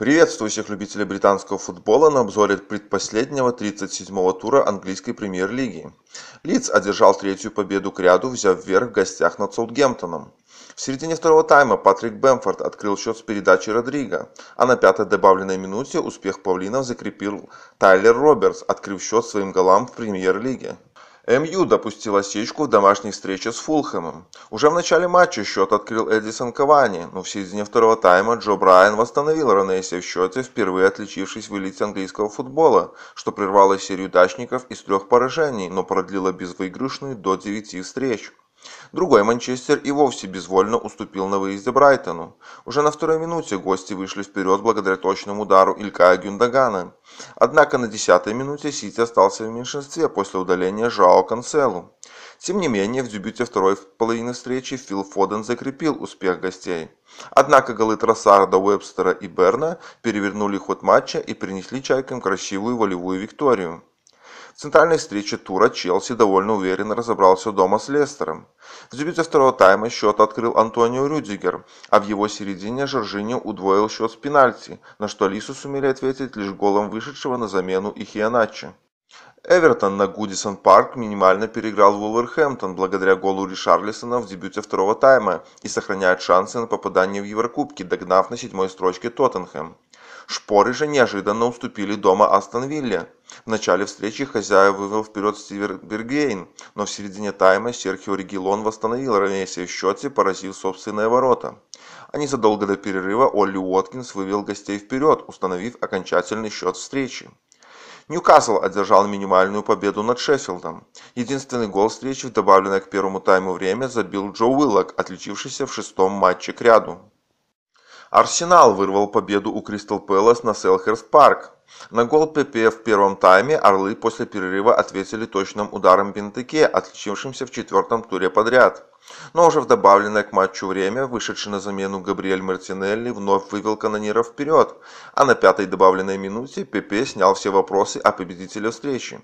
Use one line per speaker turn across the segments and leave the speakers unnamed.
Приветствую всех любителей британского футбола на обзоре предпоследнего 37-го тура английской премьер-лиги. Лидс одержал третью победу к ряду, взяв вверх в гостях над Саутгемптоном. В середине второго тайма Патрик Бэмфорд открыл счет с передачи Родриго, а на пятой добавленной минуте успех павлинов закрепил Тайлер Робертс, открыв счет своим голам в премьер-лиге. МЮ допустил осечку в домашней встрече с Фулхэмом. Уже в начале матча счет открыл Эдисон Кавани, но в середине второго тайма Джо Брайан восстановил Ронесси в счете, впервые отличившись в элите английского футбола, что прервало серию дачников из трех поражений, но продлило безвыигрышную до девяти встреч. Другой Манчестер и вовсе безвольно уступил на выезде Брайтону. Уже на второй минуте гости вышли вперед благодаря точному удару Илькая Гюндагана. Однако на десятой минуте Сити остался в меньшинстве после удаления Жао Канцелу. Тем не менее, в дебюте второй половины встречи Фил Фоден закрепил успех гостей. Однако голы Тросарда, Уэбстера и Берна перевернули ход матча и принесли чайкам красивую волевую викторию центральной встрече тура Челси довольно уверенно разобрался дома с Лестером. В дебюте второго тайма счет открыл Антонио Рюдигер, а в его середине Жоржиньо удвоил счет с пенальти, на что Лису сумели ответить лишь голом вышедшего на замену Ихианачи. Эвертон на Гудисон Парк минимально переиграл Вулверхэмптон благодаря голу Ришарлисона в дебюте второго тайма и сохраняет шансы на попадание в Еврокубки, догнав на седьмой строчке Тоттенхэм. Шпоры же неожиданно уступили дома Астон Вилле. В начале встречи хозяев вывел вперед Стивер Бергейн, но в середине тайма Серхио Ригелон восстановил равновесие в счете, поразив собственные ворота. А незадолго до перерыва Олли Уоткинс вывел гостей вперед, установив окончательный счет встречи. Ньюкасл одержал минимальную победу над Шеффилдом. Единственный гол встречи в добавленное к первому тайму время забил Джо Уиллок, отличившийся в шестом матче к ряду. Арсенал вырвал победу у Кристал Пэлас на Селхерст Парк. На гол ПП в первом тайме «Орлы» после перерыва ответили точным ударом Бентеке, отличившимся в четвертом туре подряд. Но уже в добавленное к матчу время, вышедший на замену Габриэль Мартинелли вновь вывел канонира вперед, а на пятой добавленной минуте Пепе снял все вопросы о победителе встречи.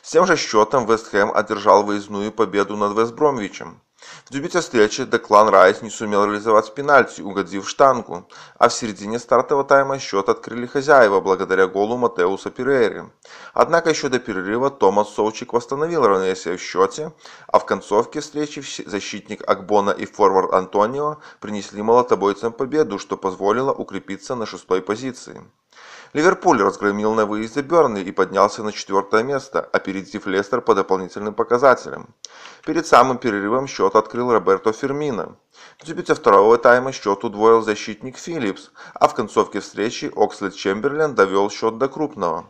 С тем же счетом Вест Хэм одержал выездную победу над Вест Бромвичем. В дебюте встречи Деклан Райс не сумел реализовать пенальти, угодив штангу, а в середине стартового тайма счет открыли хозяева благодаря голу Матеуса Перейры. Однако еще до перерыва Томас Совчик восстановил равновесие в счете, а в концовке встречи защитник Акбона и форвард Антонио принесли молотобойцам победу, что позволило укрепиться на шестой позиции. Ливерпуль разгромил на выезде Бернли и поднялся на четвертое место, опередив Лестер по дополнительным показателям. Перед самым перерывом счет открыл Роберто Фермино. В дебюте второго тайма счет удвоил защитник Филлипс, а в концовке встречи Окслет Чемберлен довел счет до крупного.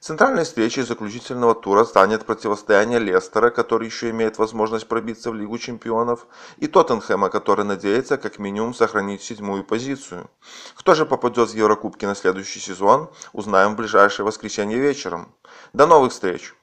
Центральной встречей заключительного тура станет противостояние Лестера, который еще имеет возможность пробиться в Лигу чемпионов, и Тоттенхэма, который надеется как минимум сохранить седьмую позицию. Кто же попадет в Еврокубки на следующий сезон, узнаем в ближайшее воскресенье вечером. До новых встреч!